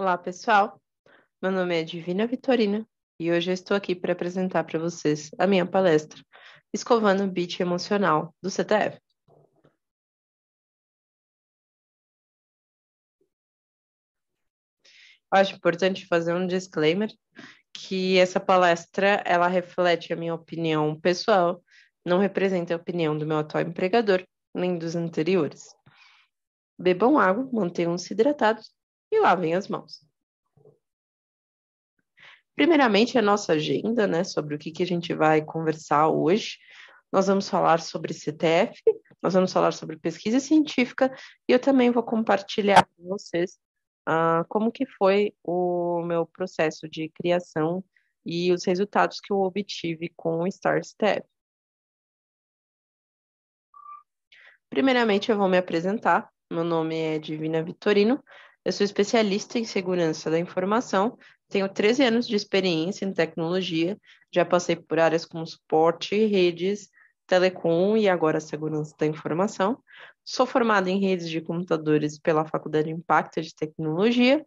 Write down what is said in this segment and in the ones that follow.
Olá, pessoal. Meu nome é Divina Vitorina e hoje eu estou aqui para apresentar para vocês a minha palestra Escovando o Beat Emocional do CTF. Eu acho importante fazer um disclaimer que essa palestra ela reflete a minha opinião pessoal, não representa a opinião do meu atual empregador nem dos anteriores. Bebam água, mantenham-se hidratados e lavem as mãos. Primeiramente, a nossa agenda, né, sobre o que, que a gente vai conversar hoje. Nós vamos falar sobre CTF, nós vamos falar sobre pesquisa científica e eu também vou compartilhar com vocês uh, como que foi o meu processo de criação e os resultados que eu obtive com o Star Step. Primeiramente, eu vou me apresentar. Meu nome é Divina Vitorino, eu sou especialista em segurança da informação, tenho 13 anos de experiência em tecnologia, já passei por áreas como suporte, redes, telecom e agora segurança da informação. Sou formada em redes de computadores pela Faculdade de Impacto de Tecnologia.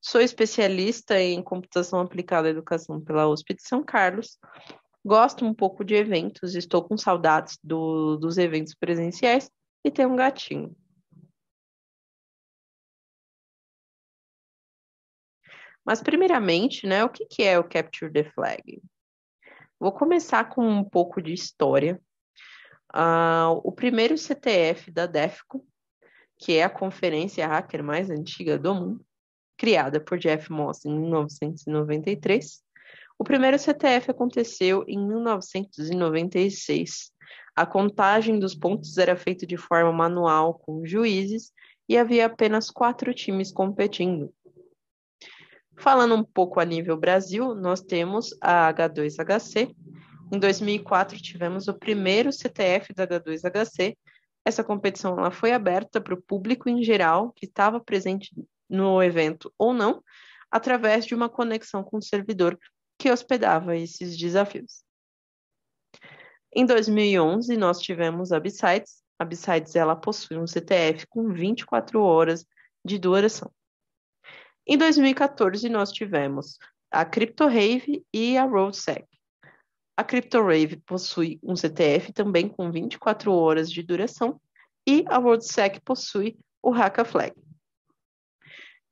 Sou especialista em computação aplicada à educação pela USP de São Carlos. Gosto um pouco de eventos, estou com saudades do, dos eventos presenciais e tenho um gatinho. Mas, primeiramente, né, o que, que é o Capture the Flag? Vou começar com um pouco de história. Uh, o primeiro CTF da DEFCO, que é a conferência hacker mais antiga do mundo, criada por Jeff Moss em 1993, o primeiro CTF aconteceu em 1996. A contagem dos pontos era feita de forma manual com juízes e havia apenas quatro times competindo. Falando um pouco a nível Brasil, nós temos a H2HC. Em 2004 tivemos o primeiro CTF da H2HC. Essa competição ela foi aberta para o público em geral que estava presente no evento ou não, através de uma conexão com o servidor que hospedava esses desafios. Em 2011 nós tivemos a B-Sites. A Besides ela possui um CTF com 24 horas de duração. Em 2014, nós tivemos a CryptoRave e a RoadSec. A CryptoRave possui um CTF também com 24 horas de duração e a WorldSec possui o Hackaflag.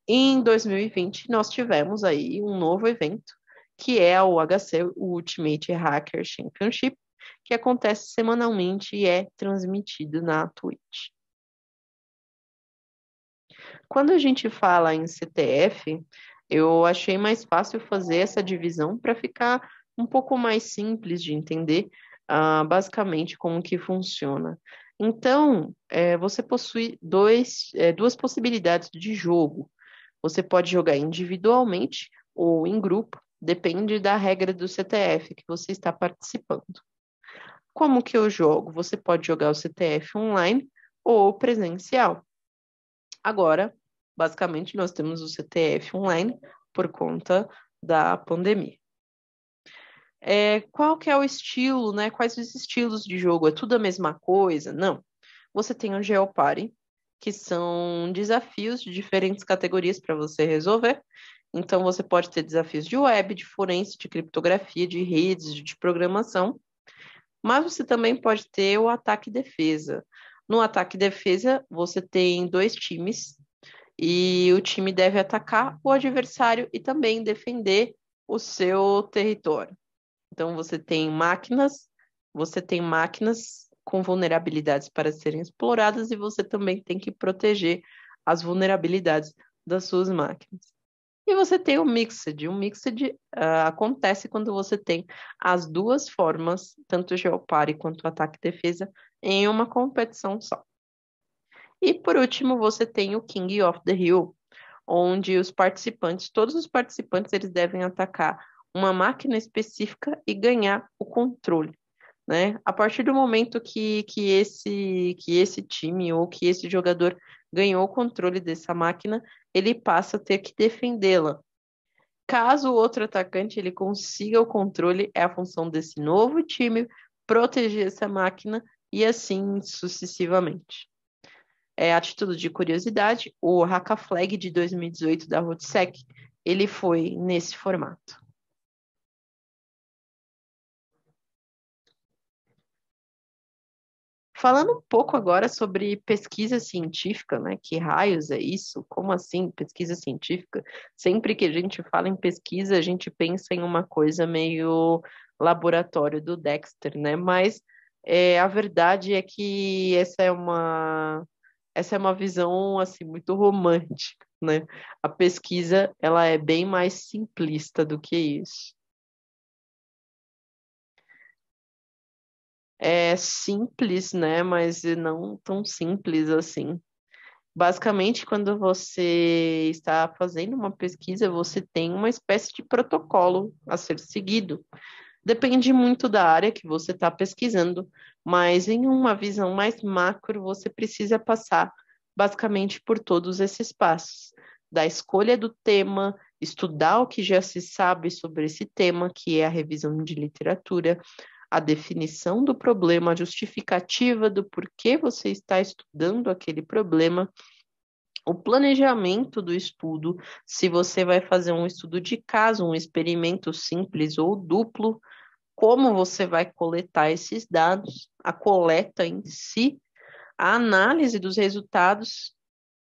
Em 2020, nós tivemos aí um novo evento, que é o HC, o Ultimate Hacker Championship, que acontece semanalmente e é transmitido na Twitch. Quando a gente fala em CTF, eu achei mais fácil fazer essa divisão para ficar um pouco mais simples de entender uh, basicamente como que funciona. Então, é, você possui dois, é, duas possibilidades de jogo. Você pode jogar individualmente ou em grupo, depende da regra do CTF que você está participando. Como que eu jogo? Você pode jogar o CTF online ou presencial. Agora, Basicamente, nós temos o CTF online por conta da pandemia. É, qual que é o estilo, né? Quais os estilos de jogo? É tudo a mesma coisa? Não. Você tem o Geoparty, que são desafios de diferentes categorias para você resolver. Então, você pode ter desafios de web, de forense, de criptografia, de redes, de programação. Mas você também pode ter o ataque e defesa. No ataque e defesa, você tem dois times e o time deve atacar o adversário e também defender o seu território. Então você tem máquinas, você tem máquinas com vulnerabilidades para serem exploradas e você também tem que proteger as vulnerabilidades das suas máquinas. E você tem o mixed. O mixed uh, acontece quando você tem as duas formas, tanto geopare quanto ataque e defesa, em uma competição só. E por último, você tem o King of the Hill, onde os participantes, todos os participantes, eles devem atacar uma máquina específica e ganhar o controle. Né? A partir do momento que, que, esse, que esse time ou que esse jogador ganhou o controle dessa máquina, ele passa a ter que defendê-la. Caso o outro atacante ele consiga o controle, é a função desse novo time proteger essa máquina e assim sucessivamente. É, a título de curiosidade, o Haka Flag de 2018 da Rotsec, ele foi nesse formato. Falando um pouco agora sobre pesquisa científica, né? Que raios é isso? Como assim pesquisa científica? Sempre que a gente fala em pesquisa, a gente pensa em uma coisa meio laboratório do Dexter, né? Mas é, a verdade é que essa é uma essa é uma visão assim muito romântica, né? A pesquisa ela é bem mais simplista do que isso. É simples, né? Mas não tão simples assim. Basicamente, quando você está fazendo uma pesquisa, você tem uma espécie de protocolo a ser seguido. Depende muito da área que você está pesquisando, mas em uma visão mais macro, você precisa passar basicamente por todos esses passos da escolha do tema, estudar o que já se sabe sobre esse tema, que é a revisão de literatura, a definição do problema, a justificativa do porquê você está estudando aquele problema, o planejamento do estudo, se você vai fazer um estudo de caso, um experimento simples ou duplo, como você vai coletar esses dados, a coleta em si, a análise dos resultados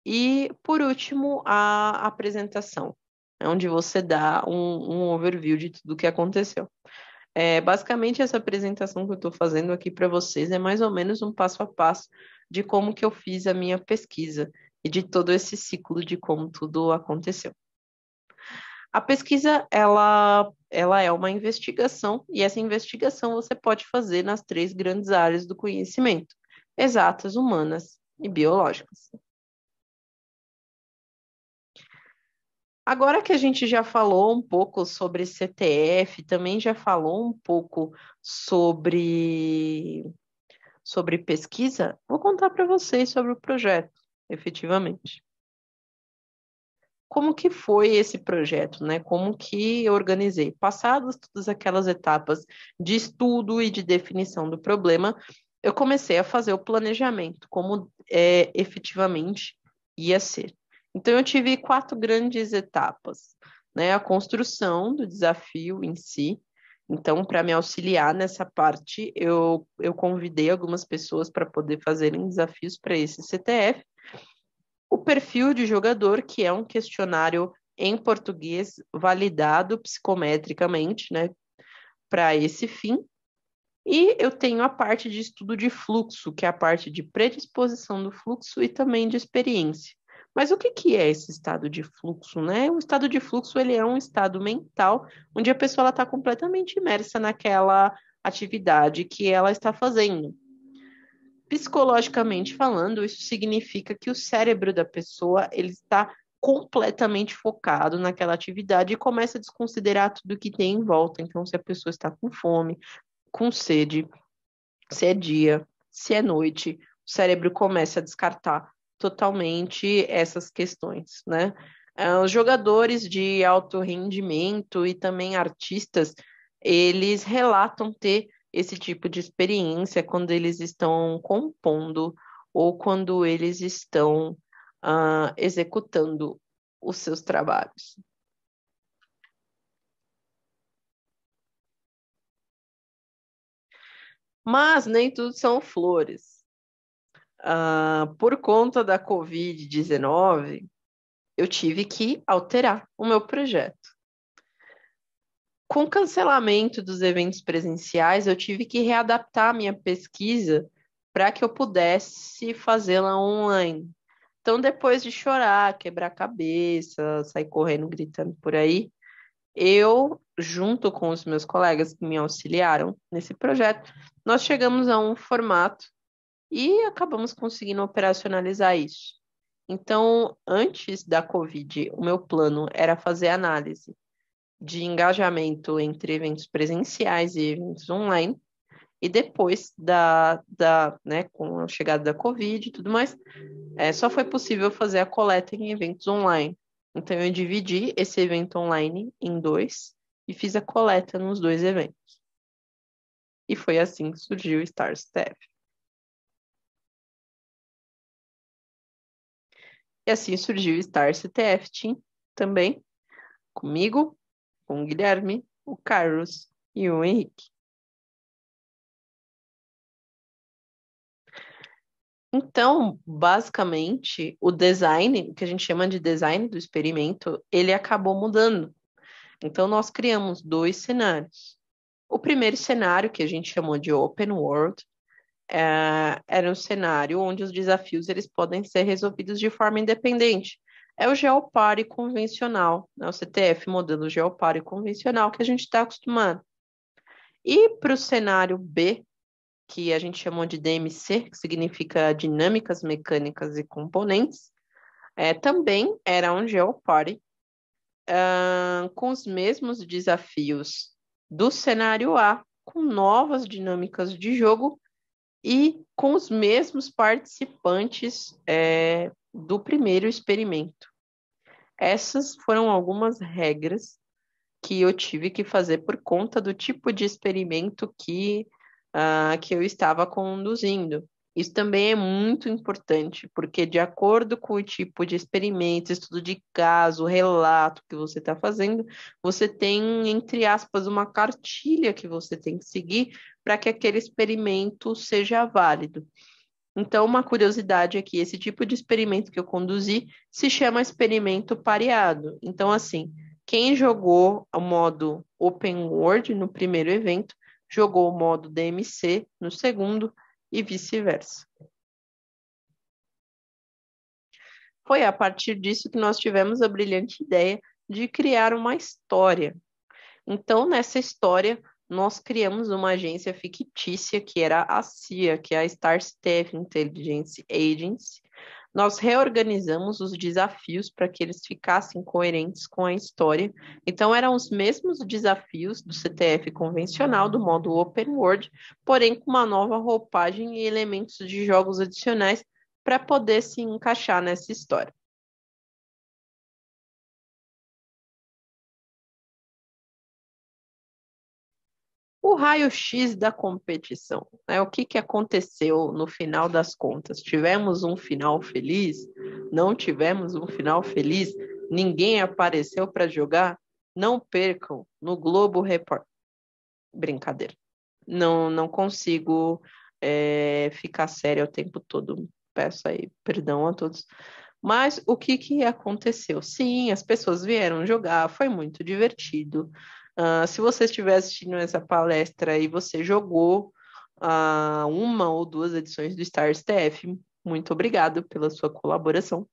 e, por último, a apresentação, né, onde você dá um, um overview de tudo o que aconteceu. É, basicamente, essa apresentação que eu estou fazendo aqui para vocês é mais ou menos um passo a passo de como que eu fiz a minha pesquisa e de todo esse ciclo de como tudo aconteceu. A pesquisa ela, ela é uma investigação e essa investigação você pode fazer nas três grandes áreas do conhecimento: exatas, humanas e biológicas. Agora que a gente já falou um pouco sobre CTF, também já falou um pouco sobre sobre pesquisa, vou contar para vocês sobre o projeto efetivamente. Como que foi esse projeto, né? Como que eu organizei? Passadas todas aquelas etapas de estudo e de definição do problema, eu comecei a fazer o planejamento, como é, efetivamente ia ser. Então, eu tive quatro grandes etapas, né? A construção do desafio em si, então, para me auxiliar nessa parte, eu, eu convidei algumas pessoas para poder fazerem desafios para esse CTF. O perfil de jogador, que é um questionário em português validado psicometricamente, né, para esse fim. E eu tenho a parte de estudo de fluxo, que é a parte de predisposição do fluxo e também de experiência. Mas o que, que é esse estado de fluxo, né? O estado de fluxo, ele é um estado mental onde a pessoa está completamente imersa naquela atividade que ela está fazendo. Psicologicamente falando, isso significa que o cérebro da pessoa, ele está completamente focado naquela atividade e começa a desconsiderar tudo que tem em volta. Então, se a pessoa está com fome, com sede, se é dia, se é noite, o cérebro começa a descartar totalmente essas questões, né? Ah, os jogadores de alto rendimento e também artistas, eles relatam ter esse tipo de experiência quando eles estão compondo ou quando eles estão uh, executando os seus trabalhos. Mas nem tudo são flores. Uh, por conta da Covid-19, eu tive que alterar o meu projeto. Com o cancelamento dos eventos presenciais, eu tive que readaptar a minha pesquisa para que eu pudesse fazê-la online. Então, depois de chorar, quebrar a cabeça, sair correndo, gritando por aí, eu, junto com os meus colegas que me auxiliaram nesse projeto, nós chegamos a um formato e acabamos conseguindo operacionalizar isso. Então, antes da Covid, o meu plano era fazer análise de engajamento entre eventos presenciais e eventos online. E depois da, da né, com a chegada da Covid e tudo mais, é, só foi possível fazer a coleta em eventos online. Então, eu dividi esse evento online em dois e fiz a coleta nos dois eventos. E foi assim que surgiu o Star Step. E assim surgiu Star CTF Team também, comigo, com o Guilherme, o Carlos e o Henrique. Então, basicamente, o design, o que a gente chama de design do experimento, ele acabou mudando. Então, nós criamos dois cenários. O primeiro cenário, que a gente chamou de Open World, é, era um cenário onde os desafios eles podem ser resolvidos de forma independente. É o geopare convencional, né? o CTF, modelo geopare convencional que a gente está acostumado. E para o cenário B, que a gente chamou de DMC, que significa Dinâmicas Mecânicas e Componentes, é, também era um geopare uh, ah, com os mesmos desafios do cenário A, com novas dinâmicas de jogo e com os mesmos participantes é, do primeiro experimento. Essas foram algumas regras que eu tive que fazer por conta do tipo de experimento que, uh, que eu estava conduzindo. Isso também é muito importante, porque de acordo com o tipo de experimento, estudo de caso, relato que você está fazendo, você tem, entre aspas, uma cartilha que você tem que seguir para que aquele experimento seja válido. Então, uma curiosidade aqui, esse tipo de experimento que eu conduzi se chama experimento pareado. Então, assim, quem jogou o modo Open World no primeiro evento, jogou o modo DMC no segundo e vice-versa. Foi a partir disso que nós tivemos a brilhante ideia de criar uma história. Então, nessa história, nós criamos uma agência fictícia que era a CIA, que é a Star Staff Intelligence Agency. Nós reorganizamos os desafios para que eles ficassem coerentes com a história. Então, eram os mesmos desafios do CTF convencional, do modo Open World, porém com uma nova roupagem e elementos de jogos adicionais para poder se encaixar nessa história. o raio-x da competição. Né? O que, que aconteceu no final das contas? Tivemos um final feliz? Não tivemos um final feliz? Ninguém apareceu para jogar? Não percam no Globo Report. Brincadeira. Não, não consigo é, ficar séria o tempo todo. Peço aí perdão a todos. Mas o que, que aconteceu? Sim, as pessoas vieram jogar, foi muito divertido. Uh, se você estiver assistindo essa palestra e você jogou uh, uma ou duas edições do Stars TF, muito obrigado pela sua colaboração.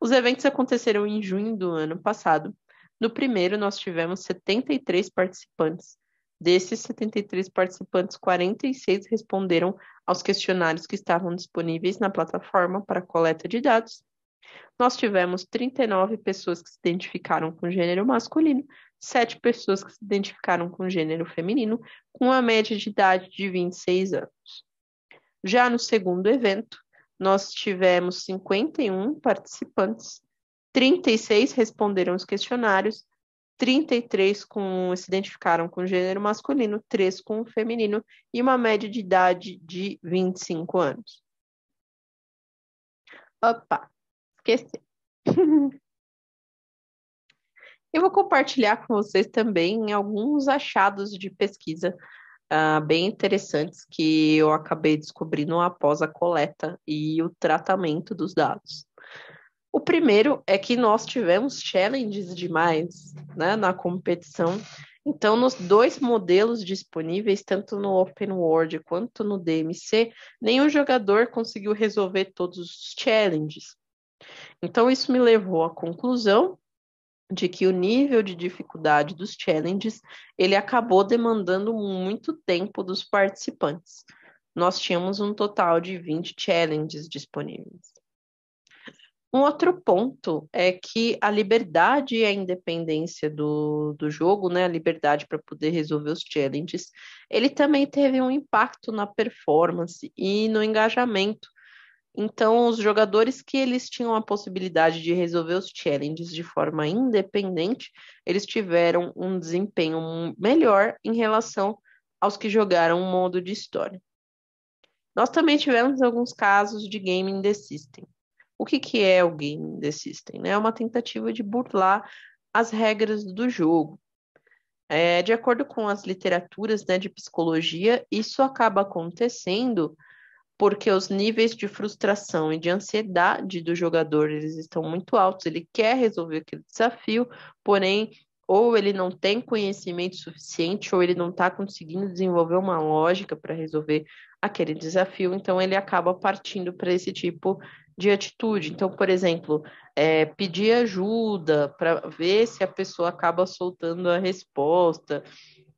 Os eventos aconteceram em junho do ano passado. No primeiro, nós tivemos 73 participantes. Desses 73 participantes, 46 responderam aos questionários que estavam disponíveis na plataforma para coleta de dados. Nós tivemos 39 pessoas que se identificaram com gênero masculino sete pessoas que se identificaram com o gênero feminino, com uma média de idade de 26 anos. Já no segundo evento, nós tivemos 51 participantes, 36 responderam os questionários, 33 com, se identificaram com o gênero masculino, 3 com o feminino e uma média de idade de 25 anos. Opa, esqueci. Eu vou compartilhar com vocês também alguns achados de pesquisa uh, bem interessantes que eu acabei descobrindo após a coleta e o tratamento dos dados. O primeiro é que nós tivemos challenges demais né, na competição. Então, nos dois modelos disponíveis, tanto no Open World quanto no DMC, nenhum jogador conseguiu resolver todos os challenges. Então, isso me levou à conclusão de que o nível de dificuldade dos challenges ele acabou demandando muito tempo dos participantes. Nós tínhamos um total de 20 challenges disponíveis. Um outro ponto é que a liberdade e a independência do, do jogo, né, a liberdade para poder resolver os challenges, ele também teve um impacto na performance e no engajamento então, os jogadores que eles tinham a possibilidade de resolver os challenges de forma independente, eles tiveram um desempenho melhor em relação aos que jogaram o modo de história. Nós também tivemos alguns casos de Game in the System. O que, que é o Game in the System? Né? É uma tentativa de burlar as regras do jogo. É, de acordo com as literaturas né, de psicologia, isso acaba acontecendo porque os níveis de frustração e de ansiedade do jogador eles estão muito altos. Ele quer resolver aquele desafio, porém ou ele não tem conhecimento suficiente, ou ele não está conseguindo desenvolver uma lógica para resolver aquele desafio, então ele acaba partindo para esse tipo de atitude. Então, por exemplo, é, pedir ajuda para ver se a pessoa acaba soltando a resposta,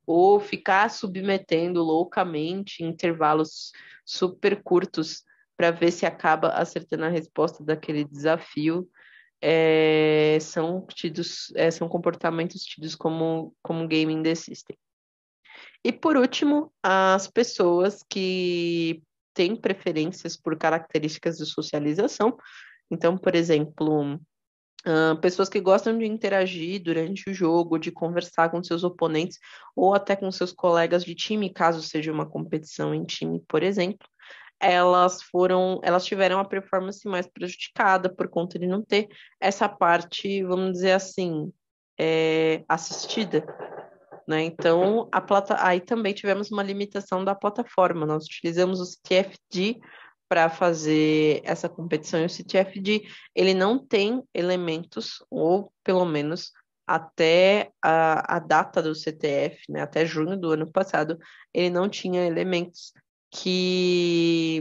ou ficar submetendo loucamente intervalos super curtos para ver se acaba acertando a resposta daquele desafio é, são tidos é, são comportamentos tidos como como gaming the system. E por último, as pessoas que têm preferências por características de socialização. Então, por exemplo, Uh, pessoas que gostam de interagir durante o jogo, de conversar com seus oponentes ou até com seus colegas de time, caso seja uma competição em time, por exemplo, elas foram, elas tiveram a performance mais prejudicada por conta de não ter essa parte, vamos dizer assim, é, assistida. Né? Então, a plata... aí também tivemos uma limitação da plataforma. Nós utilizamos os TFD para fazer essa competição e o CTFD ele não tem elementos ou pelo menos até a, a data do CTF, né, até junho do ano passado, ele não tinha elementos que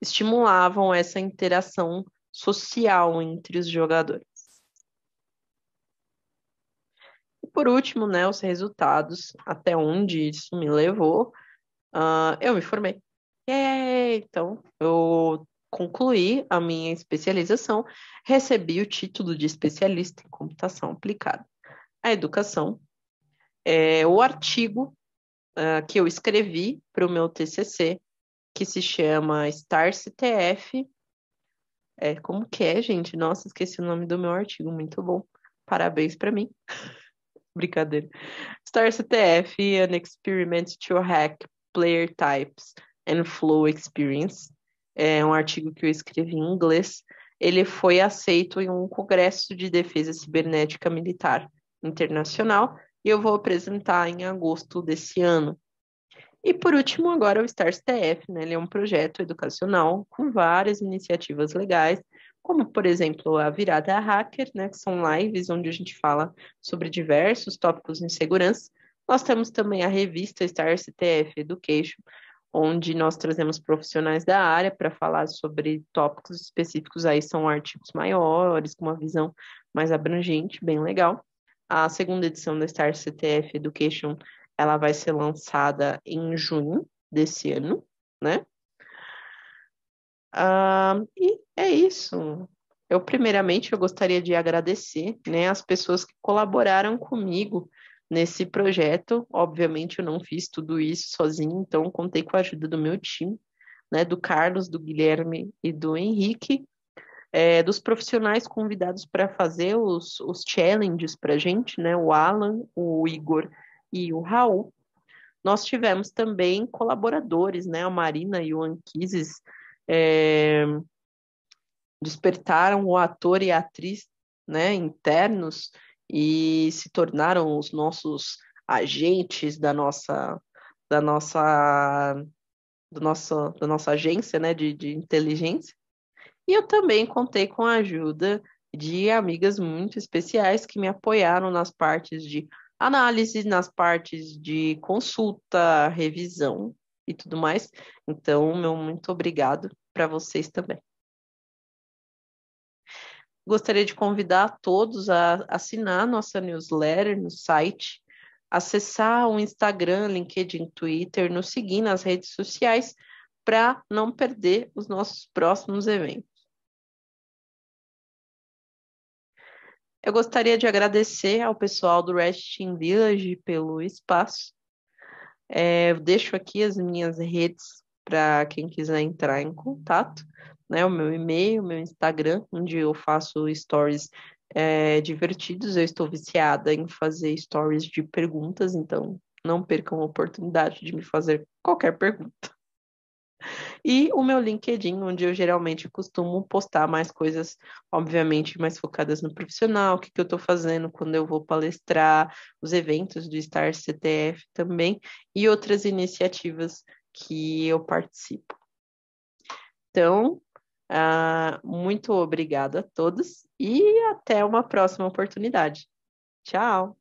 estimulavam essa interação social entre os jogadores. E por último, né, os resultados, até onde isso me levou, uh, eu me formei então eu concluí a minha especialização, recebi o título de especialista em computação aplicada à educação. É, o artigo uh, que eu escrevi para o meu TCC, que se chama STAR-CTF, é, como que é, gente? Nossa, esqueci o nome do meu artigo, muito bom. Parabéns para mim. Brincadeira. STAR-CTF, An Experiment to Hack Player Types and Flow Experience, é um artigo que eu escrevi em inglês, ele foi aceito em um congresso de defesa cibernética militar internacional e eu vou apresentar em agosto desse ano. E por último, agora é o STARS TF, né? Ele é um projeto educacional com várias iniciativas legais, como por exemplo a Virada Hacker, né? Que são lives onde a gente fala sobre diversos tópicos em segurança. Nós temos também a revista STARS TF Education, onde nós trazemos profissionais da área para falar sobre tópicos específicos, aí são artigos maiores, com uma visão mais abrangente, bem legal. A segunda edição da Star CTF Education, ela vai ser lançada em junho desse ano, né? Ah, e é isso. Eu, primeiramente, eu gostaria de agradecer né, as pessoas que colaboraram comigo nesse projeto. Obviamente, eu não fiz tudo isso sozinho, então contei com a ajuda do meu time, né, do Carlos, do Guilherme e do Henrique, é, dos profissionais convidados para fazer os, os challenges para a gente, né, o Alan, o Igor e o Raul. Nós tivemos também colaboradores, né, a Marina e o Anquises é, despertaram o ator e a atriz né, internos e se tornaram os nossos agentes da nossa da nossa do nosso, da nossa agência né, de, de inteligência. E eu também contei com a ajuda de amigas muito especiais que me apoiaram nas partes de análise, nas partes de consulta, revisão e tudo mais. Então, meu muito obrigado para vocês também gostaria de convidar todos a assinar nossa newsletter no site, acessar o Instagram, LinkedIn, Twitter, nos seguir nas redes sociais para não perder os nossos próximos eventos. Eu gostaria de agradecer ao pessoal do Resting Village pelo espaço. É, eu deixo aqui as minhas redes para quem quiser entrar em contato né, o meu e-mail, o meu Instagram, onde eu faço stories é, divertidos. Eu estou viciada em fazer stories de perguntas, então não percam a oportunidade de me fazer qualquer pergunta. E o meu LinkedIn, onde eu geralmente costumo postar mais coisas, obviamente, mais focadas no profissional, o que, que eu estou fazendo quando eu vou palestrar, os eventos do Star CTF também, e outras iniciativas que eu participo. Então, Uh, muito obrigado a todos e até uma próxima oportunidade. Tchau!